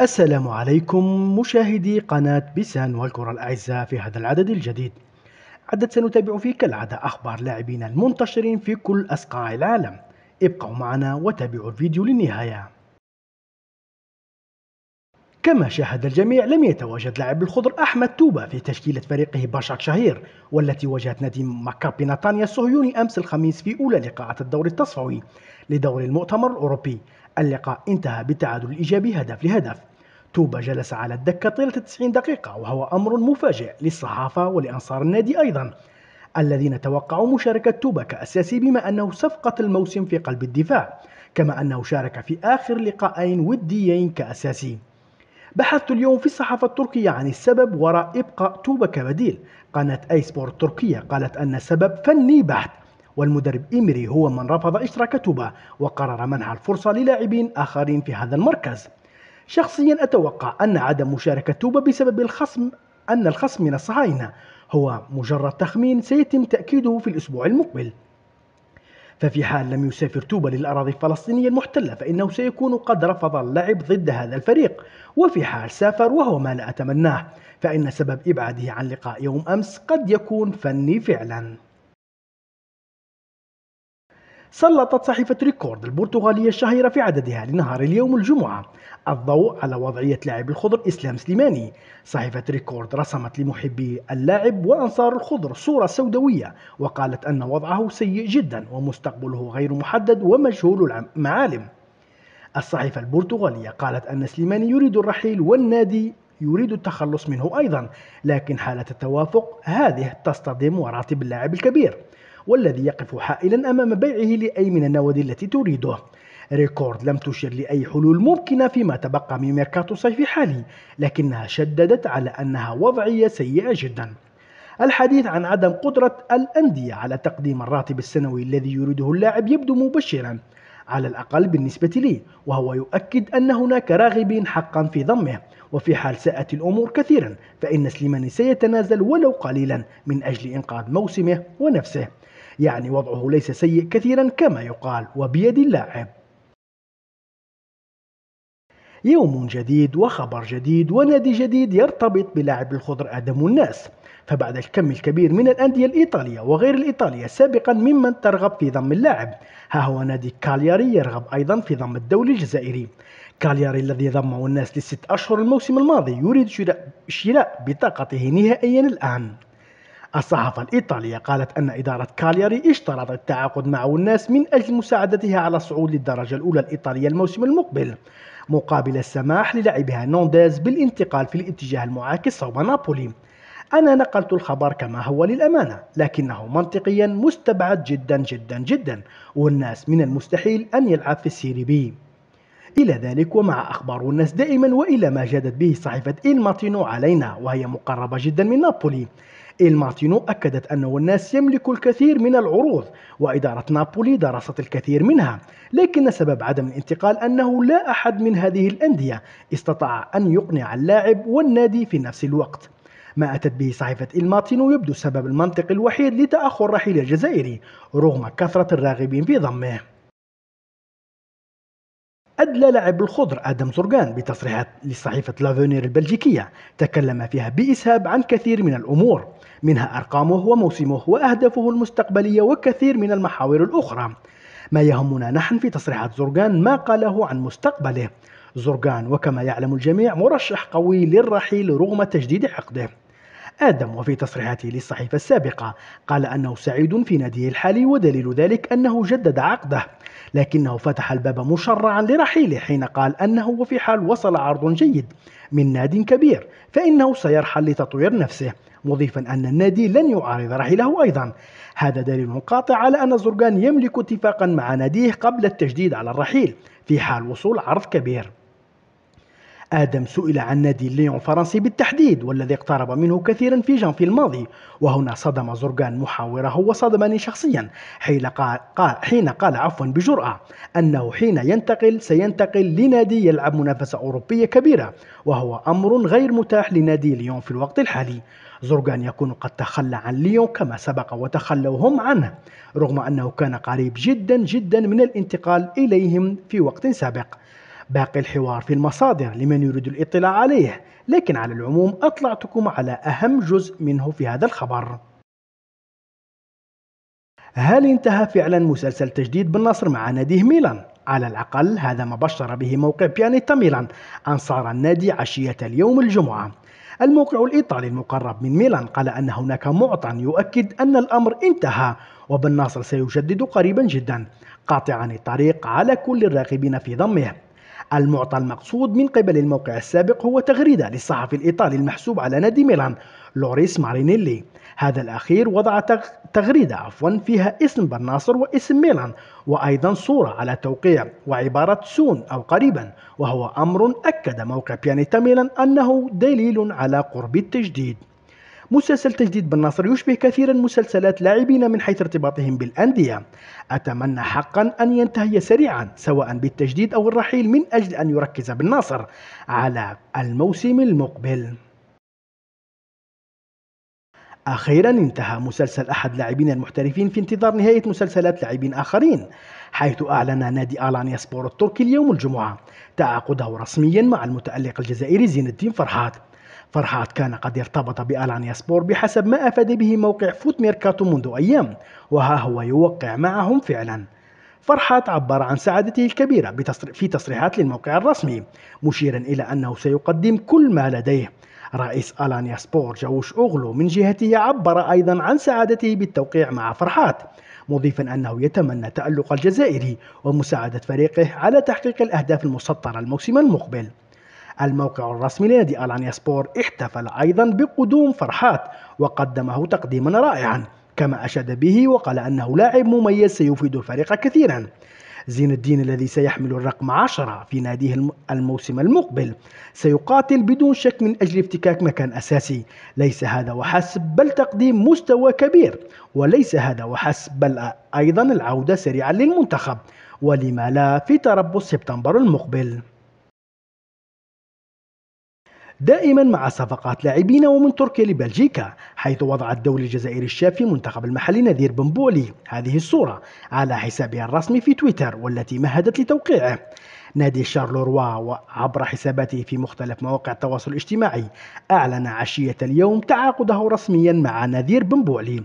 السلام عليكم مشاهدي قناة بيسان والكرة الأعزاء في هذا العدد الجديد عدد سنتابع فيه كالعادة أخبار لاعبين المنتشرين في كل أصقاع العالم ابقوا معنا وتابعوا الفيديو للنهاية كما شاهد الجميع لم يتواجد لاعب الخضر أحمد توبة في تشكيلة فريقه باشاك شهير والتي واجهت نادي مكابي نتانيا الصهيوني أمس الخميس في أولى لقاءات الدور التصفوي لدور المؤتمر الأوروبي اللقاء انتهى بالتعادل الإيجابي هدف لهدف توبا جلس على الدكة طيلة 90 دقيقة وهو أمر مفاجئ للصحافة ولأنصار النادي أيضا الذين توقعوا مشاركة توبا كأساسي بما أنه صفقة الموسم في قلب الدفاع كما أنه شارك في آخر لقاءين وديين كأساسي بحثت اليوم في الصحافة التركية عن السبب وراء إبقاء توبا كبديل قناة أي سبورت التركية قالت أن السبب فني بحت والمدرب إيمري هو من رفض إشراك توبا وقرر منح الفرصة للاعبين آخرين في هذا المركز شخصيا أتوقع أن عدم مشاركة توبا بسبب الخصم أن الخصم من الصهاينة هو مجرد تخمين سيتم تأكيده في الأسبوع المقبل ففي حال لم يسافر توبا للأراضي الفلسطينية المحتلة فإنه سيكون قد رفض اللعب ضد هذا الفريق وفي حال سافر وهو ما لا أتمناه فإن سبب إبعاده عن لقاء يوم أمس قد يكون فني فعلاً سلطت صحيفة ريكورد البرتغالية الشهيرة في عددها لنهار اليوم الجمعة الضوء على وضعية لاعب الخضر إسلام سليماني صحيفة ريكورد رسمت لمحبي اللاعب وأنصار الخضر صورة سوداوية وقالت أن وضعه سيء جدا ومستقبله غير محدد ومجهول المعالم الصحيفة البرتغالية قالت أن سليماني يريد الرحيل والنادي يريد التخلص منه أيضا لكن حالة التوافق هذه تصطدم وراتب اللاعب الكبير والذي يقف حائلا أمام بيعه لأي من النوادي التي تريده ريكورد لم تشر لأي حلول ممكنة فيما تبقى من ميركاتو صيف حالي لكنها شددت على أنها وضعية سيئة جدا الحديث عن عدم قدرة الأندية على تقديم الراتب السنوي الذي يريده اللاعب يبدو مبشرا على الأقل بالنسبة لي وهو يؤكد أن هناك راغبين حقا في ضمه وفي حال ساءت الأمور كثيرا فإن سليماني سيتنازل ولو قليلا من أجل إنقاذ موسمه ونفسه يعني وضعه ليس سيء كثيرا كما يقال وبيد اللاعب يوم جديد وخبر جديد ونادي جديد يرتبط بلاعب الخضر آدم الناس فبعد الكم الكبير من الأندية الإيطالية وغير الإيطالية سابقا ممن ترغب في ضم اللاعب ها هو نادي كالياري يرغب أيضا في ضم الدولي الجزائري كالياري الذي ضمه الناس لست أشهر الموسم الماضي يريد شراء بطاقته نهائيا الآن الصحافة الإيطالية قالت أن إدارة كالياري اشترطت التعاقد مع الناس من أجل مساعدتها على الصعود للدرجة الأولى الإيطالية الموسم المقبل مقابل السماح للاعبها نونديز بالانتقال في الاتجاه المعاكس صوب نابولي أنا نقلت الخبر كما هو للأمانة لكنه منطقيا مستبعد جدا جدا جدا والناس من المستحيل أن يلعب في السيري بي إلى ذلك ومع أخبار الناس دائما وإلى ما جادت به صحيفة إيل ماتينو علينا وهي مقربة جدا من نابولي إيل مارتينو أكدت أنه الناس يملك الكثير من العروض وإدارة نابولي درست الكثير منها لكن سبب عدم الانتقال أنه لا أحد من هذه الأندية استطاع أن يقنع اللاعب والنادي في نفس الوقت ما أتت به صحيفة إلماتينو يبدو سبب المنطق الوحيد لتأخر رحيل الجزائري رغم كثرة الراغبين في ضمه أدلى لاعب الخضر آدم زرقان بتصريحات لصحيفة لافونير البلجيكية تكلم فيها بإسهاب عن كثير من الأمور منها أرقامه وموسمه وأهدافه المستقبلية وكثير من المحاور الأخرى ما يهمنا نحن في تصريحات زرقان ما قاله عن مستقبله زرقان وكما يعلم الجميع مرشح قوي للرحيل رغم تجديد عقده آدم وفي تصريحاته للصحيفة السابقة قال أنه سعيد في ناديه الحالي ودليل ذلك أنه جدد عقده لكنه فتح الباب مشرعا لرحيله حين قال أنه وفي حال وصل عرض جيد من ناد كبير فإنه سيرحل لتطوير نفسه مضيفا أن النادي لن يعارض رحيله أيضا هذا دليل قاطع على أن زرقان يملك اتفاقا مع ناديه قبل التجديد على الرحيل في حال وصول عرض كبير آدم سئل عن نادي ليون الفرنسي بالتحديد والذي اقترب منه كثيرا في جانفي الماضي وهنا صدم زرقان محاوره وصدمني شخصيا حين قال, قال حين قال عفوا بجرأة أنه حين ينتقل سينتقل لنادي يلعب منافسة أوروبية كبيرة وهو أمر غير متاح لنادي ليون في الوقت الحالي زرقان يكون قد تخلى عن ليون كما سبق وتخلوا هم عنه رغم أنه كان قريب جدا جدا من الانتقال إليهم في وقت سابق باقي الحوار في المصادر لمن يريد الاطلاع عليه لكن على العموم أطلعتكم على أهم جزء منه في هذا الخبر هل انتهى فعلا مسلسل تجديد بالنصر مع ناديه ميلان؟ على الأقل هذا ما بشر به موقع بيانيتا ميلان أنصار النادي عشية اليوم الجمعة الموقع الإيطالي المقرب من ميلان قال أن هناك معطى يؤكد أن الأمر انتهى وبالنصر سيجدد قريبا جدا قاطعا الطريق على كل الراغبين في ضمه المعطى المقصود من قبل الموقع السابق هو تغريدة للصحفي الإيطالي المحسوب على نادي ميلان لوريس مارينيلي هذا الأخير وضع تغريدة عفوا فيها اسم بناصر واسم ميلان وأيضا صورة على توقيع وعبارة سون أو قريبا وهو أمر أكد موقع بيانيتا ميلان أنه دليل على قرب التجديد مسلسل تجديد بالنصر يشبه كثيرا مسلسلات لاعبين من حيث ارتباطهم بالأندية أتمنى حقا أن ينتهي سريعا سواء بالتجديد أو الرحيل من أجل أن يركز بالنصر على الموسم المقبل أخيرا انتهى مسلسل أحد لاعبين المحترفين في انتظار نهاية مسلسلات لاعبين آخرين حيث أعلن نادي ألانيا سبور التركي اليوم الجمعة تعاقده رسميا مع المتألق الجزائري زين الدين فرحات فرحات كان قد ارتبط سبور بحسب ما أفاد به موقع فوت ميركاتو منذ أيام وها هو يوقع معهم فعلا فرحات عبر عن سعادته الكبيرة في تصريحات للموقع الرسمي مشيرا إلى أنه سيقدم كل ما لديه رئيس ألانيا سبور جوش أوغلو من جهته عبر أيضا عن سعادته بالتوقيع مع فرحات مضيفا أنه يتمنى تألق الجزائري ومساعدة فريقه على تحقيق الأهداف المسطرة الموسم المقبل الموقع الرسمي لنادي ألانيا سبور احتفل أيضا بقدوم فرحات وقدمه تقديما رائعا كما أشاد به وقال أنه لاعب مميز سيفيد الفريق كثيرا زين الدين الذي سيحمل الرقم 10 في ناديه الموسم المقبل سيقاتل بدون شك من أجل افتكاك مكان أساسي ليس هذا وحسب بل تقديم مستوى كبير وليس هذا وحسب بل أيضا العودة سريعا للمنتخب ولما لا في تربص سبتمبر المقبل دائما مع صفقات لاعبين ومن تركيا لبلجيكا حيث وضع الدولي الجزائري الشافي منتخب المحلي نذير بنبولي هذه الصورة على حسابها الرسمي في تويتر والتي مهدت لتوقيعه نادي شارلوروا عبر حساباته في مختلف مواقع التواصل الاجتماعي أعلن عشية اليوم تعاقده رسميا مع نذير بنبولي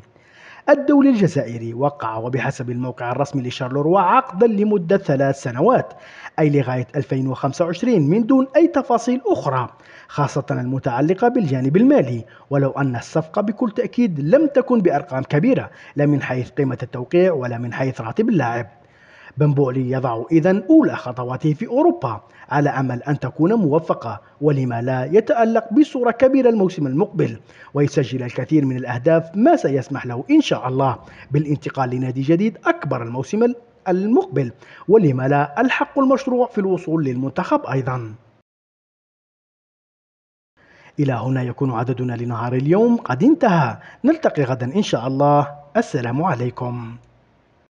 الدولي الجزائري وقع وبحسب الموقع الرسمي لشارلوروا عقدا لمدة ثلاث سنوات أي لغاية 2025 من دون أي تفاصيل أخرى خاصة المتعلقة بالجانب المالي ولو أن الصفقة بكل تأكيد لم تكن بأرقام كبيرة لا من حيث قيمة التوقيع ولا من حيث راتب اللاعب بنبولي يضع إذا أولى خطواته في أوروبا على أمل أن تكون موفقة ولما لا يتألق بصورة كبيرة الموسم المقبل ويسجل الكثير من الأهداف ما سيسمح له إن شاء الله بالانتقال لنادي جديد أكبر الموسم المقبل ولما لا الحق المشروع في الوصول للمنتخب أيضا إلى هنا يكون عددنا لنهار اليوم قد انتهى نلتقي غدا إن شاء الله السلام عليكم